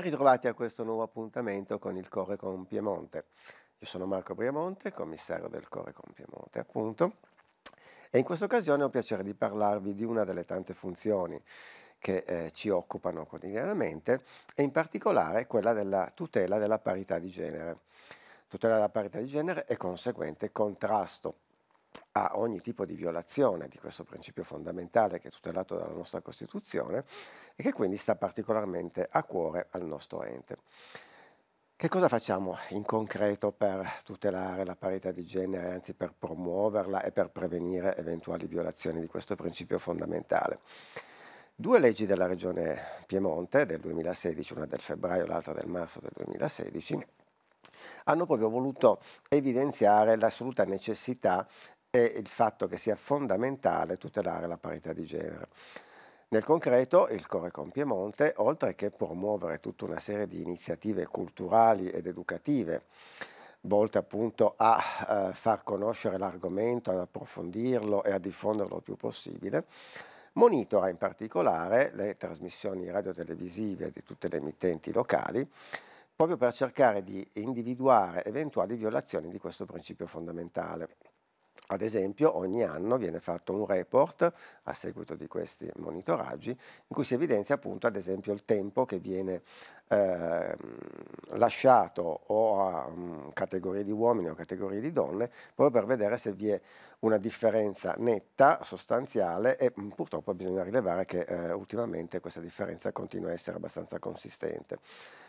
Ben ritrovati a questo nuovo appuntamento con il Core con Piemonte. Io sono Marco Briamonte, commissario del Core con Piemonte, appunto, e in questa occasione ho piacere di parlarvi di una delle tante funzioni che eh, ci occupano quotidianamente e in particolare quella della tutela della parità di genere. Tutela della parità di genere e conseguente contrasto a ogni tipo di violazione di questo principio fondamentale che è tutelato dalla nostra Costituzione e che quindi sta particolarmente a cuore al nostro ente. Che cosa facciamo in concreto per tutelare la parità di genere, anzi per promuoverla e per prevenire eventuali violazioni di questo principio fondamentale? Due leggi della regione Piemonte del 2016, una del febbraio e l'altra del marzo del 2016, hanno proprio voluto evidenziare l'assoluta necessità e il fatto che sia fondamentale tutelare la parità di genere. Nel concreto, il Core con Piemonte, oltre che promuovere tutta una serie di iniziative culturali ed educative, volte appunto a eh, far conoscere l'argomento, ad approfondirlo e a diffonderlo il più possibile, monitora in particolare le trasmissioni radiotelevisive di tutte le emittenti locali, proprio per cercare di individuare eventuali violazioni di questo principio fondamentale. Ad esempio, ogni anno viene fatto un report a seguito di questi monitoraggi in cui si evidenzia appunto ad esempio il tempo che viene eh, lasciato o a um, categorie di uomini o categorie di donne, proprio per vedere se vi è una differenza netta, sostanziale e mh, mm, purtroppo bisogna rilevare che eh, ultimamente questa differenza continua a essere abbastanza consistente.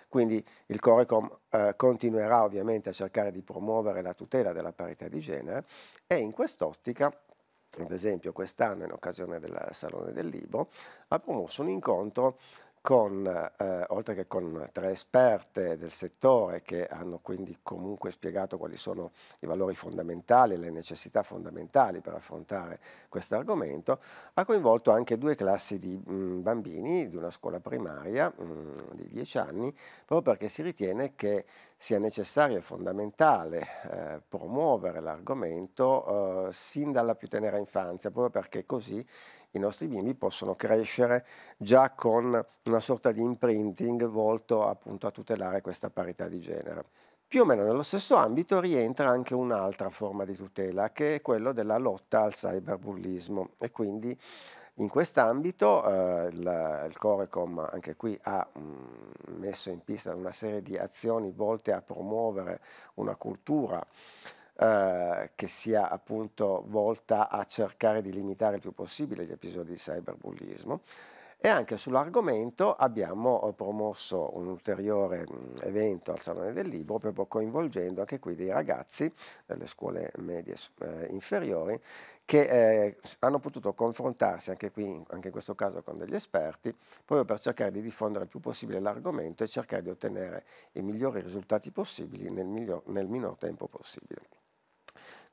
Quindi il Corecom eh, continuerà ovviamente a cercare di promuovere la tutela della parità di genere e in quest'ottica ad esempio quest'anno in occasione del Salone del Libro, ha promosso un incontro con, eh, oltre che con tre esperte del settore che hanno quindi comunque spiegato quali sono i valori fondamentali, le necessità fondamentali per affrontare questo argomento, ha coinvolto anche due classi di mh, mm, bambini di una scuola primaria mh, mm, di 10 anni, proprio perché si ritiene che sia necessario e fondamentale eh, promuovere l'argomento eh, sin dalla più tenera infanzia, proprio perché così i nostri bimbi possono crescere già con una sorta di imprinting volto appunto a tutelare questa parità di genere. Più o meno nello stesso ambito rientra anche un'altra forma di tutela, che è quella della lotta al cyberbullismo e quindi in quest'ambito eh, il, il, Corecom anche qui ha mh, mm, messo in pista una serie di azioni volte a promuovere una cultura eh, che sia appunto volta a cercare di limitare il più possibile gli episodi di cyberbullismo. E anche sull'argomento abbiamo eh, promosso un ulteriore mm, evento al Salone del Libro, proprio coinvolgendo anche qui dei ragazzi delle scuole medie eh, inferiori che eh, hanno potuto confrontarsi anche qui, anche in questo caso con degli esperti, proprio per cercare di diffondere il più possibile l'argomento e cercare di ottenere i migliori risultati possibili nel, miglior, nel minor tempo possibile.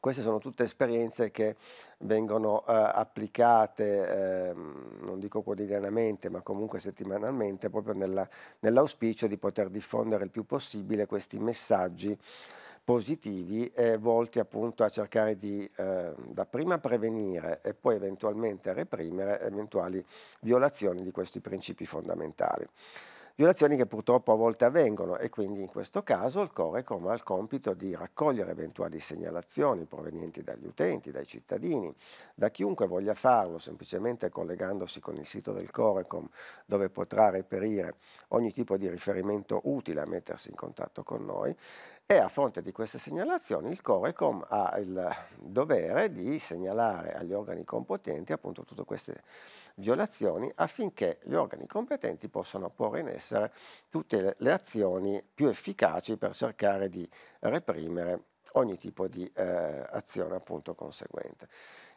Queste sono tutte esperienze che vengono eh, applicate, eh, non dico quotidianamente, ma comunque settimanalmente, proprio nella, nell'auspicio di poter diffondere il più possibile questi messaggi positivi eh, volti appunto a cercare di eh, dapprima prevenire e poi eventualmente reprimere eventuali violazioni di questi principi fondamentali violazioni che purtroppo a volte avvengono e quindi in questo caso il Corecom ha il compito di raccogliere eventuali segnalazioni provenienti dagli utenti, dai cittadini, da chiunque voglia farlo, semplicemente collegandosi con il sito del Corecom dove potrà reperire ogni tipo di riferimento utile a mettersi in contatto con noi e a fronte di queste segnalazioni il Corecom ha il dovere di segnalare agli organi competenti appunto tutte queste violazioni affinché gli organi competenti possano porre in essere tutte le azioni più efficaci per cercare di reprimere ogni tipo di eh, azione appunto conseguente.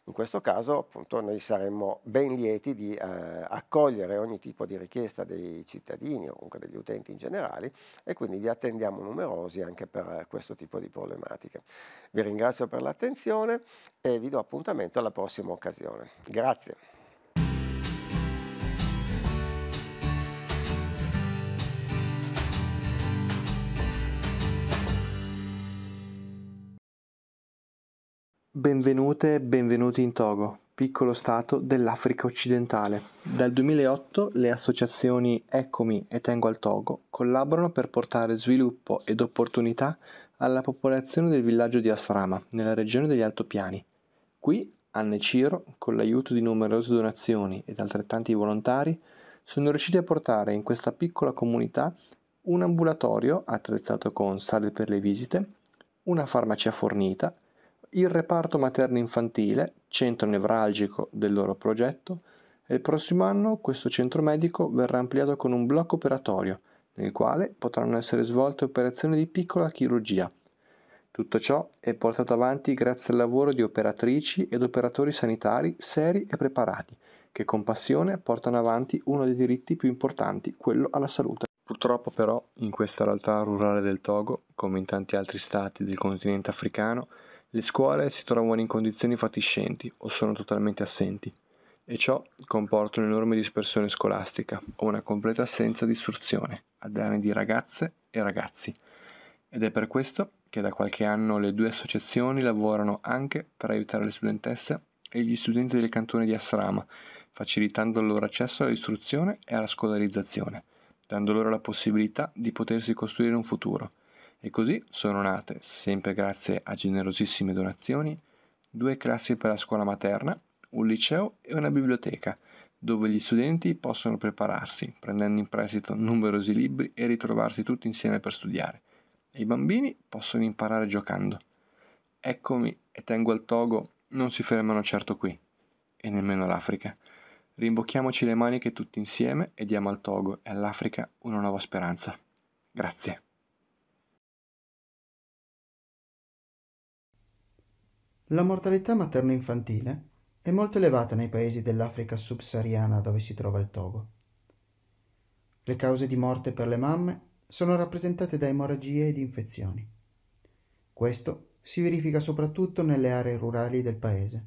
In questo caso appunto noi saremmo ben lieti di eh, accogliere ogni tipo di richiesta dei cittadini o comunque degli utenti in generale e quindi vi attendiamo numerosi anche per questo tipo di problematiche. Vi ringrazio per l'attenzione e vi do appuntamento alla prossima occasione. Grazie. Benvenute e benvenuti in Togo, piccolo stato dell'Africa occidentale. Dal 2008 le associazioni Eccomi e Tengo al Togo collaborano per portare sviluppo ed opportunità alla popolazione del villaggio di Asrama, nella regione degli Altopiani. Qui Anne e Ciro, con l'aiuto di numerose donazioni ed altrettanti volontari, sono riusciti a portare in questa piccola comunità un ambulatorio attrezzato con sale per le visite, una farmacia fornita, il reparto materno-infantile, centro nevralgico del loro progetto, e il prossimo anno questo centro medico verrà ampliato con un blocco operatorio, nel quale potranno essere svolte operazioni di piccola chirurgia. Tutto ciò è portato avanti grazie al lavoro di operatrici ed operatori sanitari seri e preparati, che con passione portano avanti uno dei diritti più importanti, quello alla salute. Purtroppo però in questa realtà rurale del Togo, come in tanti altri stati del continente africano, le scuole si trovano in condizioni fatiscenti o sono totalmente assenti e ciò comporta un'enorme dispersione scolastica o una completa assenza di istruzione a danni di ragazze e ragazzi. Ed è per questo che da qualche anno le due associazioni lavorano anche per aiutare le studentesse e gli studenti del cantone di Asrama, facilitando il loro accesso all'istruzione e alla scolarizzazione, dando loro la possibilità di potersi costruire un futuro e così sono nate, sempre grazie a generosissime donazioni, due classi per la scuola materna, un liceo e una biblioteca, dove gli studenti possono prepararsi, prendendo in prestito numerosi libri e ritrovarsi tutti insieme per studiare. E i bambini possono imparare giocando. Eccomi e tengo al togo, non si fermano certo qui, e nemmeno l'Africa. Rimbocchiamoci le maniche tutti insieme e diamo al Togo e all'Africa una nuova speranza. Grazie. La mortalità materno-infantile è molto elevata nei paesi dell'Africa subsahariana dove si trova il Togo. Le cause di morte per le mamme sono rappresentate da emorragie ed infezioni. Questo si verifica soprattutto nelle aree rurali del paese,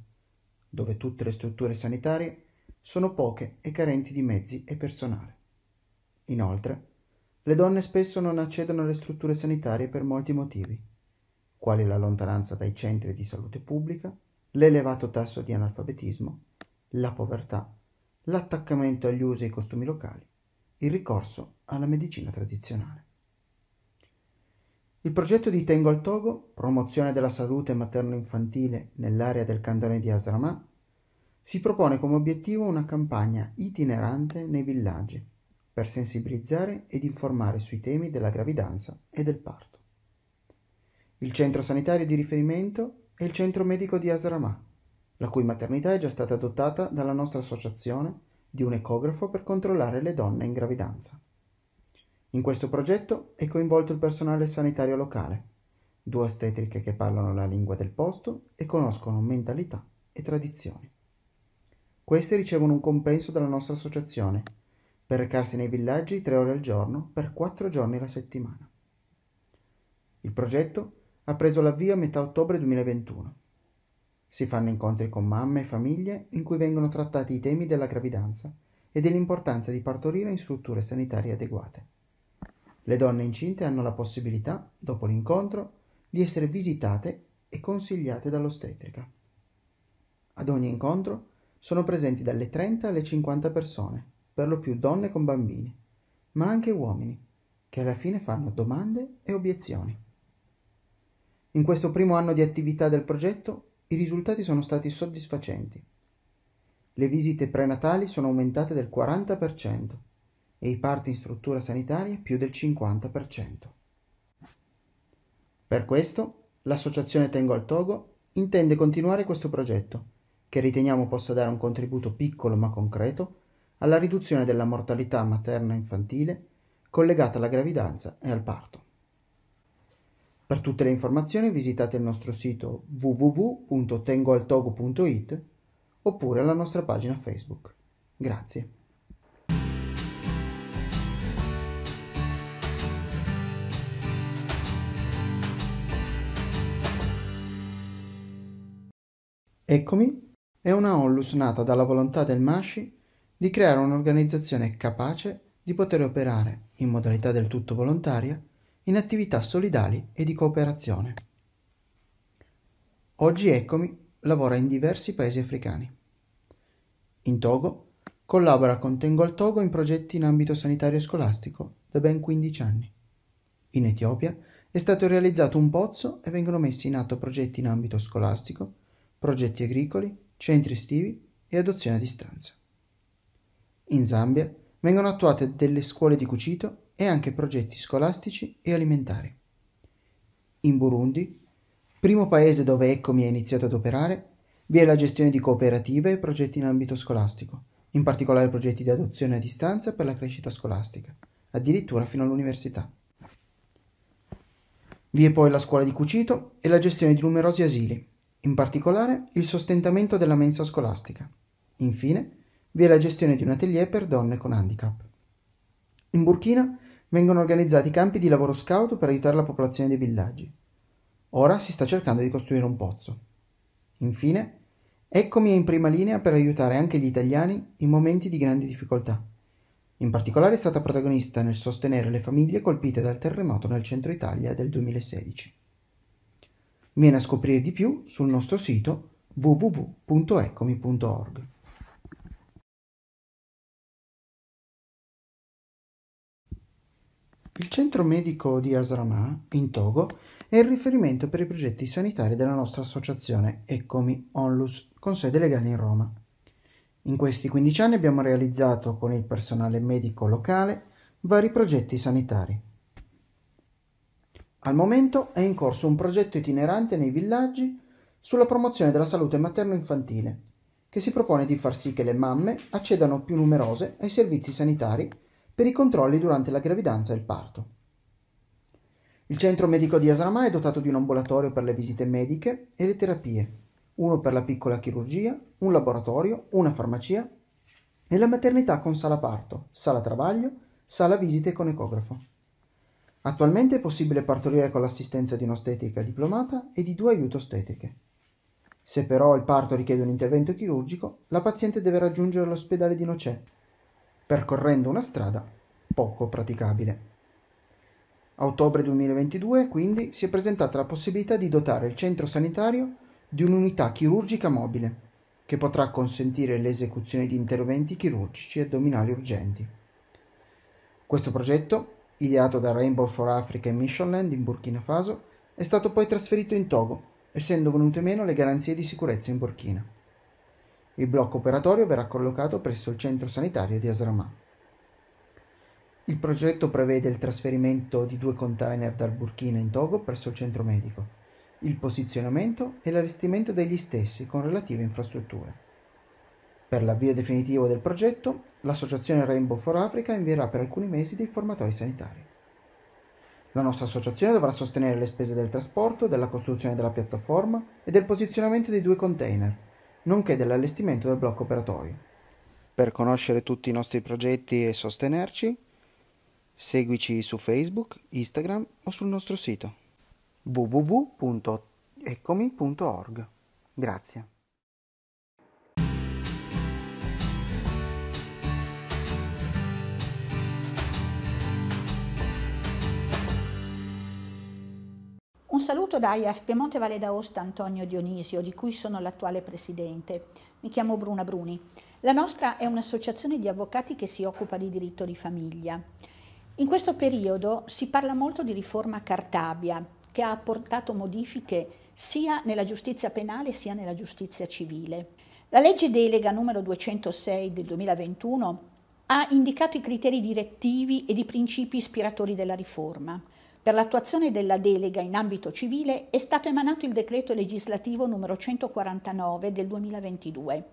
dove tutte le strutture sanitarie sono poche e carenti di mezzi e personale. Inoltre, le donne spesso non accedono alle strutture sanitarie per molti motivi quali la lontananza dai centri di salute pubblica, l'elevato tasso di analfabetismo, la povertà, l'attaccamento agli usi e ai costumi locali, il ricorso alla medicina tradizionale. Il progetto di Tengo al Togo, promozione della salute materno-infantile nell'area del cantone di Asrama, si propone come obiettivo una campagna itinerante nei villaggi per sensibilizzare ed informare sui temi della gravidanza e del parto. Il centro sanitario di riferimento è il centro medico di Asramà, la cui maternità è già stata dotata dalla nostra associazione di un ecografo per controllare le donne in gravidanza. In questo progetto è coinvolto il personale sanitario locale, due ostetriche che parlano la lingua del posto e conoscono mentalità e tradizioni. Queste ricevono un compenso dalla nostra associazione per recarsi nei villaggi tre ore al giorno per quattro giorni alla settimana. Il progetto ha preso l'avvio a metà ottobre 2021. Si fanno incontri con mamme e famiglie in cui vengono trattati i temi della gravidanza e dell'importanza di partorire in strutture sanitarie adeguate. Le donne incinte hanno la possibilità, dopo l'incontro, di essere visitate e consigliate dall'ostetrica. Ad ogni incontro sono presenti dalle 30 alle 50 persone, per lo più donne con bambini, ma anche uomini, che alla fine fanno domande e obiezioni. In questo primo anno di attività del progetto i risultati sono stati soddisfacenti. Le visite prenatali sono aumentate del 40% e i parti in struttura sanitaria più del 50%. Per questo, l'associazione Tengo al Togo intende continuare questo progetto, che riteniamo possa dare un contributo piccolo ma concreto alla riduzione della mortalità materna-infantile collegata alla gravidanza e al parto. Per tutte le informazioni visitate il nostro sito www.tengoaltogo.it oppure la nostra pagina Facebook. Grazie. Eccomi è una onlus nata dalla volontà del Mashi di creare un'organizzazione capace di poter operare in modalità del tutto volontaria in attività solidali e di cooperazione. Oggi Eccomi lavora in diversi paesi africani. In Togo collabora con Tengo al Togo in progetti in ambito sanitario e scolastico da ben 15 anni. In Etiopia è stato realizzato un pozzo e vengono messi in atto progetti in ambito scolastico, progetti agricoli, centri estivi e adozione a distanza. In Zambia vengono attuate delle scuole di cucito e anche progetti scolastici e alimentari. In Burundi, primo paese dove Eccomi è iniziato ad operare, vi è la gestione di cooperative e progetti in ambito scolastico, in particolare progetti di adozione a distanza per la crescita scolastica, addirittura fino all'università. Vi è poi la scuola di cucito e la gestione di numerosi asili, in particolare il sostentamento della mensa scolastica. Infine, vi è la gestione di un atelier per donne con handicap. In Burkina vengono organizzati campi di lavoro scout per aiutare la popolazione dei villaggi. Ora si sta cercando di costruire un pozzo. Infine, eccomi in prima linea per aiutare anche gli italiani in momenti di grandi difficoltà. In particolare è stata protagonista nel sostenere le famiglie colpite dal terremoto nel centro Italia del 2016. Viene a scoprire di più sul nostro sito www.eccomi.org. Il centro medico di Asrama, in Togo, è il riferimento per i progetti sanitari della nostra associazione Eccomi Onlus, con sede legale in Roma. In questi 15 anni abbiamo realizzato con il personale medico locale vari progetti sanitari. Al momento è in corso un progetto itinerante nei villaggi sulla promozione della salute materno-infantile, che si propone di far sì che le mamme accedano più numerose ai servizi sanitari per i controlli durante la gravidanza e il parto. Il centro medico di Asrama è dotato di un ambulatorio per le visite mediche e le terapie, uno per la piccola chirurgia, un laboratorio, una farmacia e la maternità con sala parto, sala travaglio, sala visite con ecografo. Attualmente è possibile partorire con l'assistenza di un'ostetrica diplomata e di due aiuto ostetriche. Se però il parto richiede un intervento chirurgico, la paziente deve raggiungere l'ospedale di Nocè percorrendo una strada poco praticabile. A ottobre 2022, quindi, si è presentata la possibilità di dotare il centro sanitario di un'unità chirurgica mobile che potrà consentire l'esecuzione di interventi chirurgici addominali urgenti. Questo progetto, ideato da Rainbow for Africa e Missionland in Burkina Faso, è stato poi trasferito in Togo, essendo venute meno le garanzie di sicurezza in Burkina. Il blocco operatorio verrà collocato presso il centro sanitario di Asramà. Il progetto prevede il trasferimento di due container dal Burkina in Togo presso il centro medico, il posizionamento e l'allestimento degli stessi con relative infrastrutture. Per l'avvio definitivo del progetto, l'associazione Rainbow for Africa invierà per alcuni mesi dei formatori sanitari. La nostra associazione dovrà sostenere le spese del trasporto, della costruzione della piattaforma e del posizionamento dei due container, nonché dell'allestimento del blocco operatorio. Per conoscere tutti i nostri progetti e sostenerci, seguici su Facebook, Instagram o sul nostro sito www.eccomi.org. Grazie. Un saluto da IAF Piemonte Valle d'Aosta Antonio Dionisio, di cui sono l'attuale presidente. Mi chiamo Bruna Bruni. La nostra è un'associazione di avvocati che si occupa di diritto di famiglia. In questo periodo si parla molto di riforma Cartabia, che ha apportato modifiche sia nella giustizia penale sia nella giustizia civile. La legge delega numero 206 del 2021 ha indicato i criteri direttivi ed i principi ispiratori della riforma. Per l'attuazione della delega in ambito civile è stato emanato il decreto legislativo numero 149 del 2022.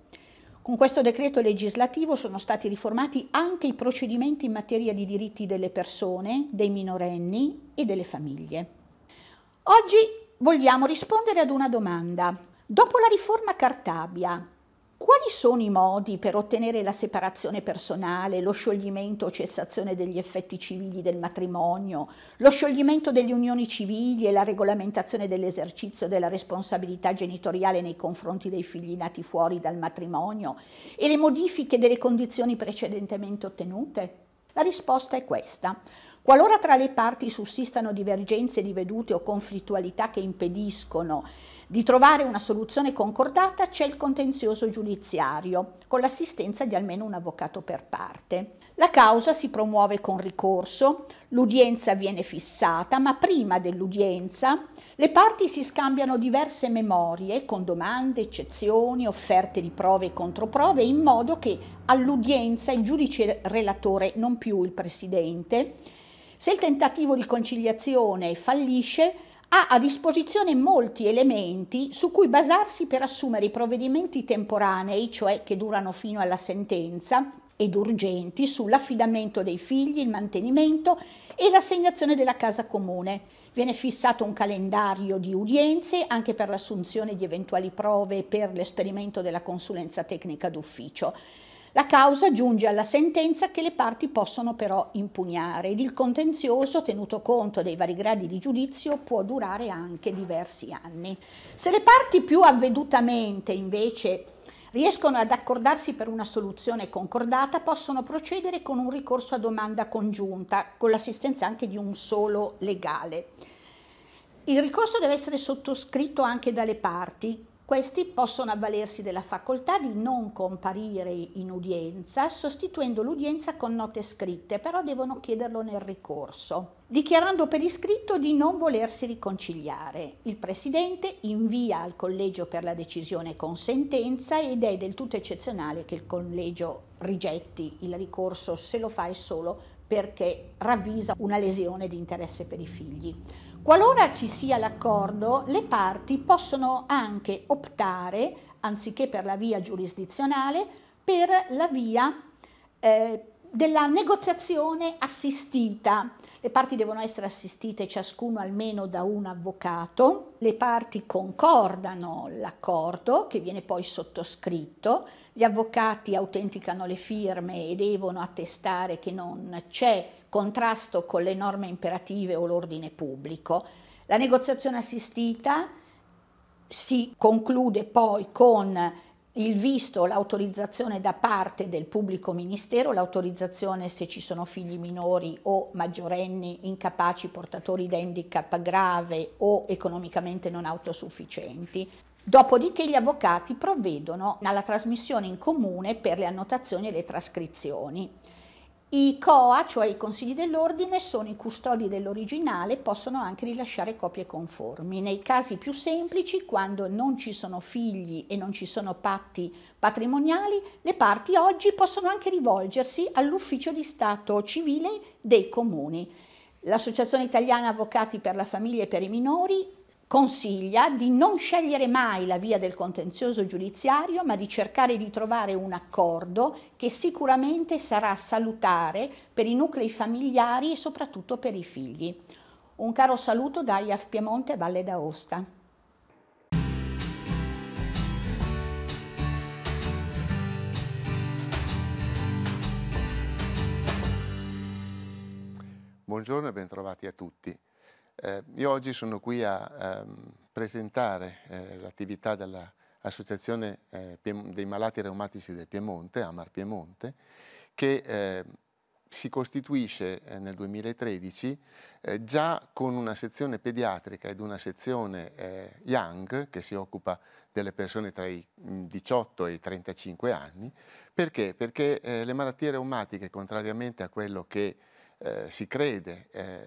Con questo decreto legislativo sono stati riformati anche i procedimenti in materia di diritti delle persone, dei minorenni e delle famiglie. Oggi vogliamo rispondere ad una domanda. Dopo la riforma Cartabia, quali sono i modi per ottenere la separazione personale, lo scioglimento o cessazione degli effetti civili del matrimonio, lo scioglimento delle unioni civili e la regolamentazione dell'esercizio della responsabilità genitoriale nei confronti dei figli nati fuori dal matrimonio e le modifiche delle condizioni precedentemente ottenute? La risposta è questa. Qualora tra le parti sussistano divergenze di vedute o conflittualità che impediscono di trovare una soluzione concordata, c'è il contenzioso giudiziario, con l'assistenza di almeno un avvocato per parte. La causa si promuove con ricorso, l'udienza viene fissata, ma prima dell'udienza le parti si scambiano diverse memorie con domande, eccezioni, offerte di prove e controprove, in modo che all'udienza il giudice relatore, non più il presidente, se il tentativo di conciliazione fallisce, ha a disposizione molti elementi su cui basarsi per assumere i provvedimenti temporanei, cioè che durano fino alla sentenza, ed urgenti sull'affidamento dei figli, il mantenimento e l'assegnazione della casa comune. Viene fissato un calendario di udienze anche per l'assunzione di eventuali prove per l'esperimento della consulenza tecnica d'ufficio. La causa giunge alla sentenza che le parti possono però impugnare ed il contenzioso, tenuto conto dei vari gradi di giudizio, può durare anche diversi anni. Se le parti più avvedutamente invece riescono ad accordarsi per una soluzione concordata, possono procedere con un ricorso a domanda congiunta, con l'assistenza anche di un solo legale. Il ricorso deve essere sottoscritto anche dalle parti questi possono avvalersi della facoltà di non comparire in udienza, sostituendo l'udienza con note scritte, però devono chiederlo nel ricorso, dichiarando per iscritto di non volersi riconciliare. Il Presidente invia al Collegio per la decisione con sentenza ed è del tutto eccezionale che il Collegio rigetti il ricorso se lo fa e solo perché ravvisa una lesione di interesse per i figli. Qualora ci sia l'accordo, le parti possono anche optare, anziché per la via giurisdizionale, per la via eh, della negoziazione assistita. Le parti devono essere assistite ciascuno almeno da un avvocato, le parti concordano l'accordo che viene poi sottoscritto gli avvocati autenticano le firme e devono attestare che non c'è contrasto con le norme imperative o l'ordine pubblico. La negoziazione assistita si conclude poi con il visto, l'autorizzazione da parte del pubblico ministero, l'autorizzazione se ci sono figli minori o maggiorenni incapaci portatori di handicap grave o economicamente non autosufficienti. Dopodiché gli avvocati provvedono alla trasmissione in comune per le annotazioni e le trascrizioni. I COA, cioè i consigli dell'ordine, sono i custodi dell'originale e possono anche rilasciare copie conformi. Nei casi più semplici, quando non ci sono figli e non ci sono patti patrimoniali, le parti oggi possono anche rivolgersi all'ufficio di Stato civile dei comuni. L'Associazione Italiana Avvocati per la Famiglia e per i Minori consiglia di non scegliere mai la via del contenzioso giudiziario, ma di cercare di trovare un accordo che sicuramente sarà salutare per i nuclei familiari e soprattutto per i figli. Un caro saluto da IAF Piemonte Valle d'Aosta. Buongiorno e bentrovati a tutti. Eh, io oggi sono qui a ehm, presentare eh, l'attività dell'Associazione eh, dei Malati Reumatici del Piemonte, Amar Piemonte, che ehm, si costituisce eh, nel 2013 eh, già con una sezione pediatrica ed una sezione eh, Young che si occupa delle persone tra i 18 e i 35 anni. Perché? Perché le malattie reumatiche, contrariamente a quello che eh, si crede eh,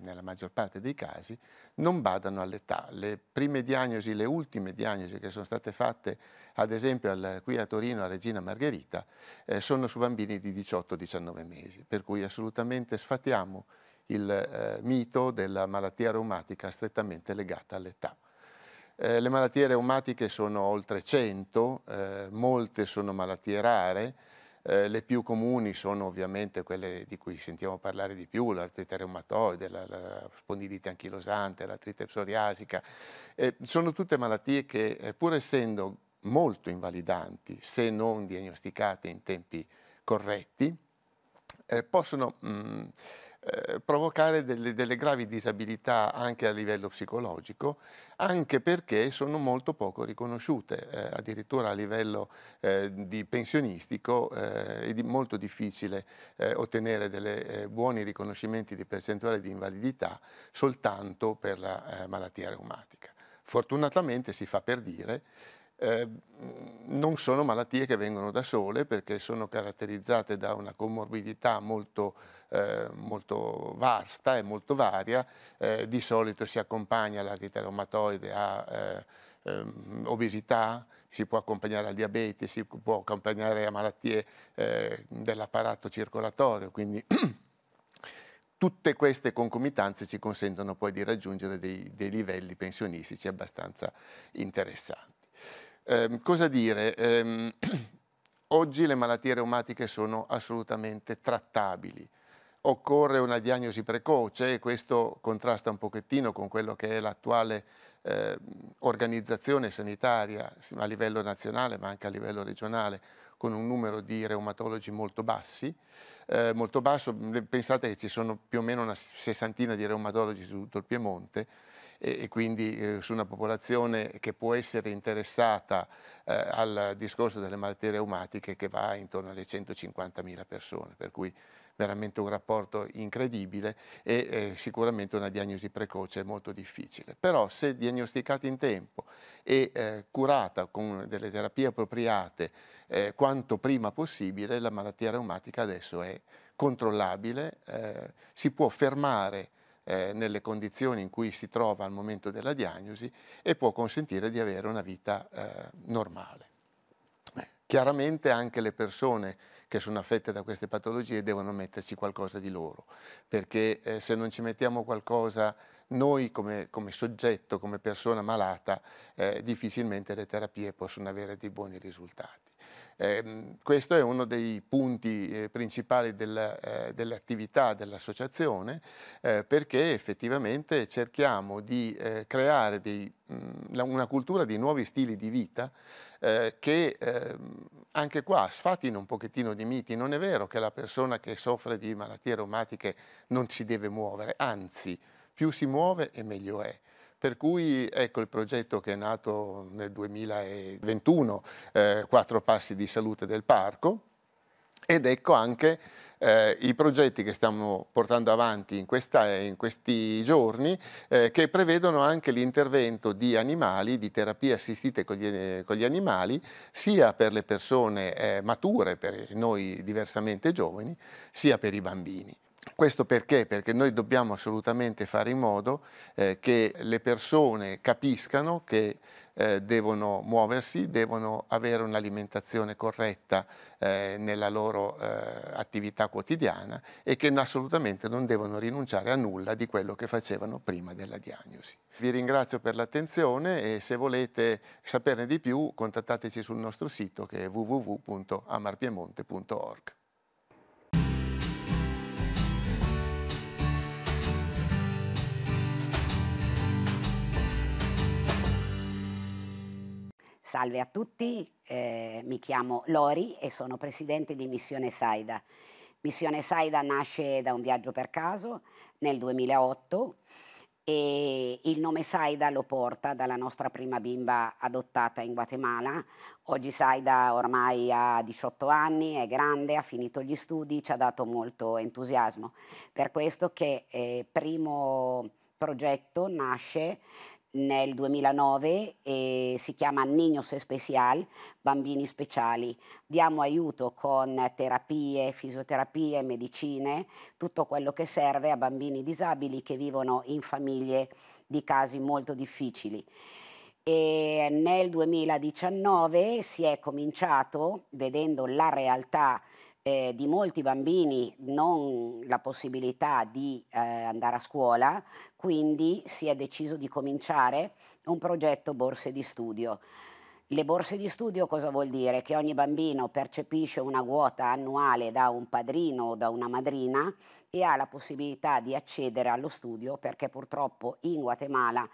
nella maggior parte dei casi, non badano all'età. Le prime diagnosi, le ultime diagnosi che sono state fatte, ad esempio al, qui a Torino, a Regina Margherita, eh, sono su bambini di 18-19 mesi, per cui assolutamente sfatiamo il eh, mito della malattia reumatica strettamente legata all'età. Eh, le malattie reumatiche sono oltre 100, eh, molte sono malattie rare, eh, le più comuni sono ovviamente quelle di cui sentiamo parlare di più, l'artrite reumatoide, la, la spondilite anchilosante, l'artrite psoriasica. Eh, sono tutte malattie che, eh, pur essendo molto invalidanti, se non diagnosticate in tempi corretti, eh, possono... Mh, mm, eh, provocare delle, delle, gravi disabilità anche a livello psicologico, anche perché sono molto poco riconosciute, eh, addirittura a livello eh, di pensionistico è eh, di, molto difficile eh, ottenere dei buoni riconoscimenti di percentuale di invalidità soltanto per la malattia reumatica. Fortunatamente si fa per dire eh, non sono malattie che vengono da sole perché sono caratterizzate da una comorbidità molto eh, molto vasta e molto varia, eh, di solito si accompagna l'artrite reumatoide a eh, ehm, obesità, si può accompagnare al diabete, si può accompagnare a malattie eh, dell'apparato circolatorio, quindi tutte queste concomitanze ci consentono poi di raggiungere dei, dei livelli pensionistici abbastanza interessanti. Eh, cosa dire? Eh, oggi le malattie reumatiche sono assolutamente trattabili occorre una diagnosi precoce e questo contrasta un pochettino con quello che è l'attuale eh, organizzazione sanitaria a livello nazionale ma anche a livello regionale con un numero di reumatologi molto bassi, eh, molto basso, pensate che ci sono più o meno una sessantina di reumatologi su tutto il Piemonte, e, e quindi eh, su una popolazione che può essere interessata eh, al discorso delle malattie reumatiche che va intorno alle 150.000 persone, per cui veramente un rapporto incredibile e eh, sicuramente una diagnosi precoce molto difficile. Però se diagnosticata in tempo e eh, curata con delle terapie appropriate eh, quanto prima possibile, la malattia reumatica adesso è controllabile, eh, si può fermare eh, nelle condizioni in cui si trova al momento della diagnosi e può consentire di avere una vita eh, normale. Chiaramente anche le persone che sono affette da queste patologie devono metterci qualcosa di loro, perché eh, se non ci mettiamo qualcosa noi come, come soggetto, come persona malata, eh, difficilmente le terapie possono avere dei buoni risultati. Ehm, questo è uno dei punti eh, principali eh, dell'attività dell dell'associazione eh, perché effettivamente cerchiamo di eh, creare dei, mh, mm, una cultura di nuovi stili di vita che ehm, anche qua sfatino un pochettino di miti. Non è vero che la persona che soffre di malattie reumatiche non si deve muovere, anzi più si muove e meglio è. Per cui ecco il progetto che è nato nel 2021, eh, Quattro Passi di Salute del Parco, ed ecco anche eh, i progetti che stiamo portando avanti in, questa, in questi giorni eh, che prevedono anche l'intervento di animali, di terapie assistite con gli, con gli animali, sia per le persone eh, mature, per noi diversamente giovani, sia per i bambini. Questo perché? Perché noi dobbiamo assolutamente fare in modo eh, che le persone capiscano che eh, devono muoversi, devono avere un'alimentazione corretta eh, nella loro eh, attività quotidiana e che assolutamente non devono rinunciare a nulla di quello che facevano prima della diagnosi. Vi ringrazio per l'attenzione e se volete saperne di più contattateci sul nostro sito che è www.amarpiemonte.org. Salve a tutti, eh, mi chiamo Lori e sono presidente di Missione Saida. Missione Saida nasce da un viaggio per caso nel 2008 e il nome Saida lo porta dalla nostra prima bimba adottata in Guatemala. Oggi Saida ormai ha 18 anni, è grande, ha finito gli studi, ci ha dato molto entusiasmo. Per questo che eh, primo progetto nasce nel 2009 e si chiama Niños Especial, bambini speciali. Diamo aiuto con terapie, fisioterapie, medicine, tutto quello che serve a bambini disabili che vivono in famiglie di casi molto difficili. E nel 2019 si è cominciato, vedendo la realtà eh, di molti bambini non la possibilità di eh, andare a scuola, quindi si è deciso di cominciare un progetto borse di studio. Le borse di studio cosa vuol dire? Che ogni bambino percepisce una quota annuale da un padrino o da una madrina e ha la possibilità di accedere allo studio perché purtroppo in Guatemala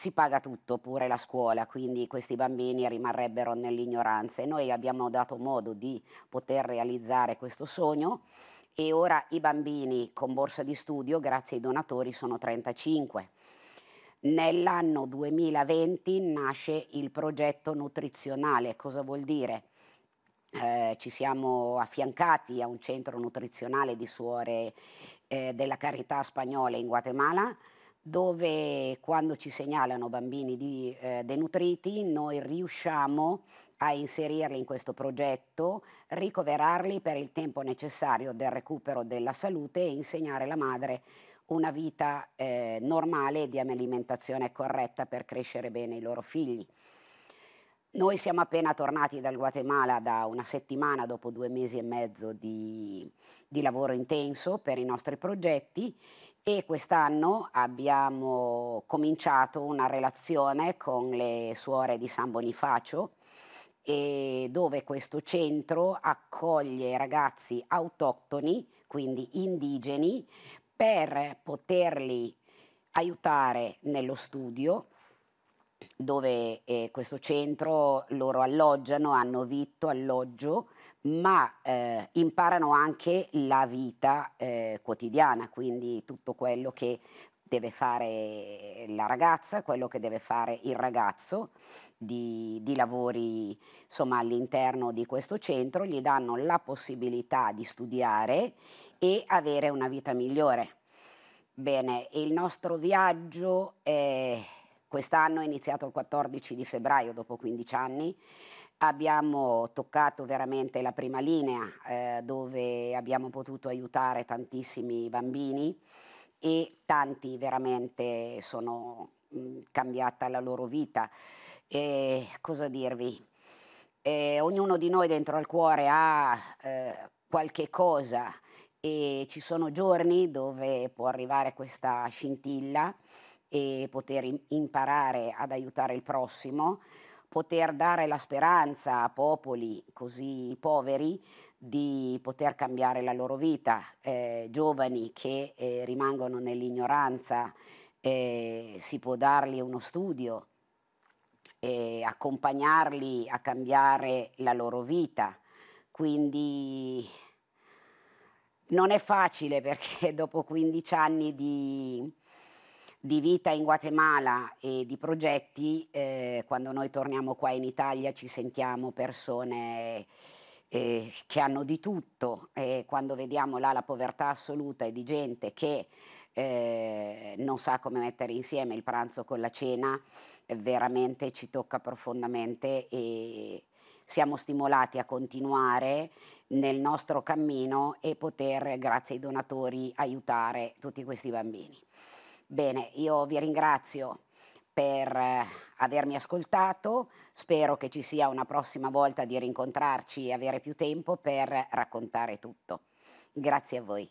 si paga tutto, pure la scuola, quindi questi bambini rimarrebbero nell'ignoranza e noi abbiamo dato modo di poter realizzare questo sogno e ora i bambini con borsa di studio, grazie ai donatori, sono 35. Nell'anno 2020 nasce il progetto nutrizionale. Cosa vuol dire? Eh, ci siamo affiancati a un centro nutrizionale di suore eh, della carità spagnola in Guatemala dove quando ci segnalano bambini di, eh, denutriti noi riusciamo a inserirli in questo progetto, ricoverarli per il tempo necessario del recupero della salute e insegnare alla madre una vita eh, normale di alimentazione corretta per crescere bene i loro figli. Noi siamo appena tornati dal Guatemala da una settimana dopo due mesi e mezzo di, di lavoro intenso per i nostri progetti e quest'anno abbiamo cominciato una relazione con le suore di San Bonifacio dove questo centro accoglie ragazzi autoctoni, quindi indigeni, per poterli aiutare nello studio dove eh, questo centro loro alloggiano, hanno vitto, alloggio ma eh, imparano anche la vita eh, quotidiana, quindi tutto quello che deve fare la ragazza, quello che deve fare il ragazzo di, di lavori all'interno di questo centro, gli danno la possibilità di studiare e avere una vita migliore. Bene, il nostro viaggio è, eh, quest'anno è iniziato il 14 di febbraio, dopo 15 anni, Abbiamo toccato veramente la prima linea eh, dove abbiamo potuto aiutare tantissimi bambini e tanti veramente sono mh, mm, cambiata la loro vita. E, cosa dirvi? E, ognuno di noi dentro al cuore ha eh, qualche cosa e ci sono giorni dove può arrivare questa scintilla e poter imparare ad aiutare il prossimo poter dare la speranza a popoli così poveri di poter cambiare la loro vita, eh, giovani che eh, rimangono nell'ignoranza, eh, si può dargli uno studio, eh, accompagnarli a cambiare la loro vita. Quindi non è facile perché dopo 15 anni di, di vita in Guatemala e di progetti, eh, quando noi torniamo qua in Italia ci sentiamo persone eh, che hanno di tutto e quando vediamo là la povertà assoluta e di gente che eh, non sa come mettere insieme il pranzo con la cena, eh, veramente ci tocca profondamente e siamo stimolati a continuare nel nostro cammino e poter, grazie ai donatori, aiutare tutti questi bambini. Bene, io vi ringrazio per eh, avermi ascoltato, spero che ci sia una prossima volta di rincontrarci e avere più tempo per raccontare tutto. Grazie a voi.